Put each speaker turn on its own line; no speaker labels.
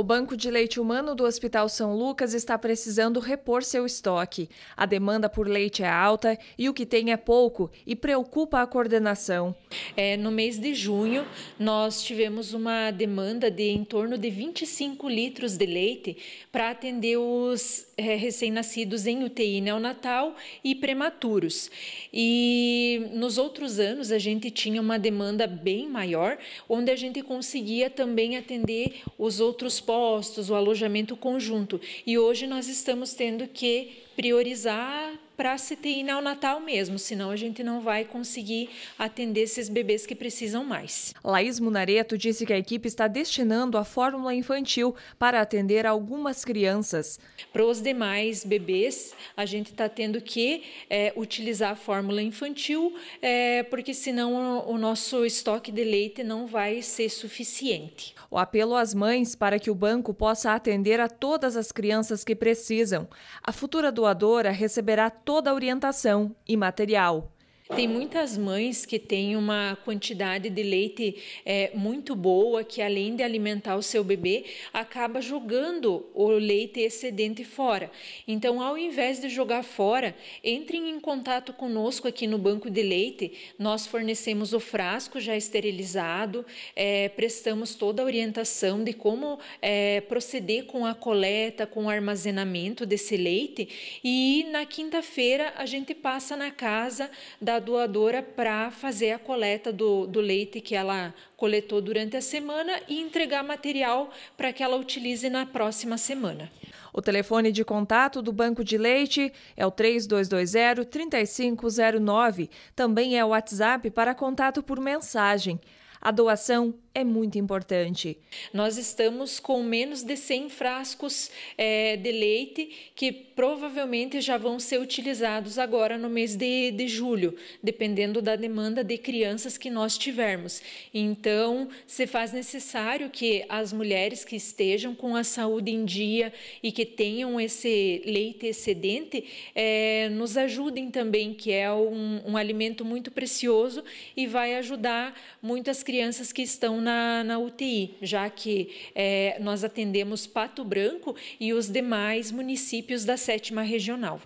O Banco de Leite Humano do Hospital São Lucas está precisando repor seu estoque. A demanda por leite é alta e o que tem é pouco e preocupa a coordenação.
É, no mês de junho, nós tivemos uma demanda de em torno de 25 litros de leite para atender os é, recém-nascidos em UTI neonatal e prematuros. E nos outros anos, a gente tinha uma demanda bem maior, onde a gente conseguia também atender os outros postos, o alojamento conjunto. E hoje nós estamos tendo que priorizar para a CTI Natal mesmo, senão a gente não vai conseguir atender esses bebês que precisam mais.
Laís Munareto disse que a equipe está destinando a fórmula infantil
para atender algumas crianças. Para os demais bebês, a gente está tendo que é, utilizar a fórmula infantil, é, porque senão o nosso estoque de leite não vai ser suficiente.
O apelo às mães para que o banco possa atender a todas as crianças que precisam. A futura doação doadora receberá toda
a orientação e material. Tem muitas mães que têm uma quantidade de leite é, muito boa, que além de alimentar o seu bebê, acaba jogando o leite excedente fora. Então, ao invés de jogar fora, entrem em contato conosco aqui no banco de leite. Nós fornecemos o frasco já esterilizado, é, prestamos toda a orientação de como é, proceder com a coleta, com o armazenamento desse leite. E na quinta-feira a gente passa na casa da doadora para fazer a coleta do, do leite que ela coletou durante a semana e entregar material para que ela utilize na próxima semana.
O telefone de contato do Banco de Leite é o 3220-3509. Também é o WhatsApp para contato por
mensagem.
A doação é
muito importante. Nós estamos com menos de 100 frascos é, de leite que provavelmente já vão ser utilizados agora no mês de, de julho, dependendo da demanda de crianças que nós tivermos. Então, se faz necessário que as mulheres que estejam com a saúde em dia e que tenham esse leite excedente é, nos ajudem também, que é um, um alimento muito precioso e vai ajudar muitas crianças que estão na na, na UTI, já que é, nós atendemos Pato Branco e os demais municípios da sétima regional.